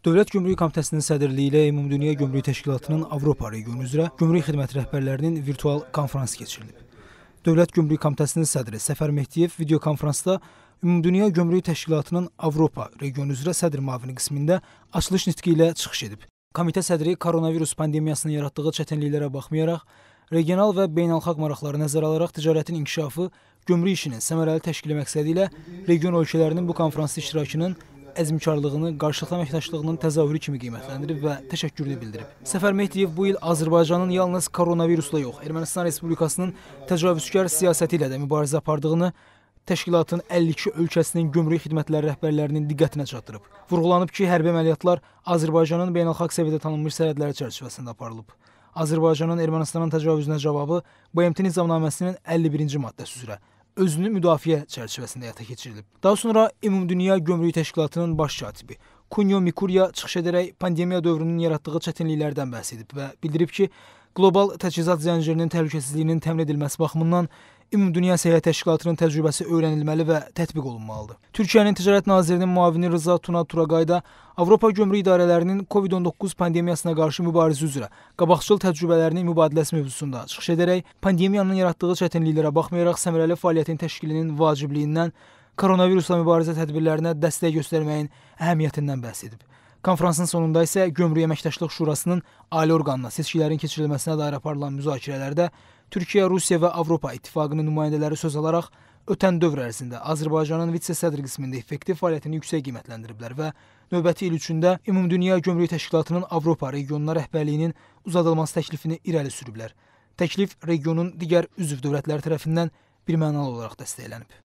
Dövlət Gümrük Komitəsinin sədrliyi ilə Ümumdünya Gümrük Təşkilatının Avropa regionu üzrə gümrük xidmət rəhbərlərinin virtual konfransı keçirilib. Dövlət Gümrük Komitəsinin sədri Səfər Mehdiyev video konfransda Ümumdünya Gümrük Təşkilatının Avropa regionu üzrə sədr müavini qismində açılış nitqi ilə çıxış edib. Komitə sədri koronavirus pandemiyasının yaratdığı çətinliklərə baxmayaraq, regional və beynəlxalq maraqları nəzərə alaraq ticarətin inkişafı, gümrük işinin səmərəli təşkili məqsədi ilə region ölkələrinin bu konfransda iştirakının əzmkarlığını qarşılıqlı əməkdaşlığının təzahürü kimi qiymətləndirib və təşəkkürünü bildirib. Səfər Mehdiyev bu il Azərbaycanın yalnız koronavirusla yox, Ermənistan Respublikasının təcavüzkar siyasəti ilə də mübarizə apardığını təşkilatın 52 ölkəsinin gömrük xidmətləri rəhbərlərinin diqqətinə çatdırıb. Vurğulanıb ki, hərbi əməliyyatlar Azərbaycanın beynəlxalq səviyyədə tanınmış sərhədləri çərçivəsində aparılıb. Azərbaycanın Ermənistanın təcavüzünə cavabı BMT nizamnaməsinin 51-ci maddəsi üzrə özünü müdafiə çərçivəsində həyata keçirilib. Daha sonra Ümumdünya Gömrük Təşkilatının baş katibi Kunio Mikurya çıxış edərək pandemiya dövrünün yaratdığı çətinliklərdən bəhs edib və bildirib ki, qlobal təchizat zəncirinin təhlükəsizliyinin təmin edilməsi baxımından Ümumdünya Səyahət Təşkilatının təcrübəsi öyrənilməli və tətbiq olunmalıdır. Türkiyənin Ticarət Nazirinin müavini Rıza Tuna Turaqay da Avropa Gömrük İdarələrinin COVID-19 pandemiyasına qarşı mübarizə üzrə qabaqcıl təcrübələrinin mübadiləsi mövzusunda çıxış edərək pandemiyanın yaratdığı çətinliklərə baxmayaraq səmərəli fəaliyyətin təşkilinin vacibliyindən koronavirusla mübarizə tədbirlərinə dəstək göstərməyin əhəmiyyətindən bəhs edib. Konfransın sonunda isə Gömrük Əməkdaşlıq Şurasının ali orqanına seçkilərin keçirilməsinə dair aparılan müzakirələrdə Türkiyə, Rusiya və Avropa İttifaqının nümayəndələri söz alaraq ötən dövr ərzində Azərbaycanın vitse-sədr qismində effektiv fəaliyyətini yüksək qiymətləndiriblər və növbəti il üçündə Ümumdünya Gömrük Təşkilatının Avropa regionuna rəhbərliyinin uzadılması təklifini irəli sürüblər. Təklif regionun digər üzv dövlətləri tərəfindən birmənalı olaraq dəstəklənib.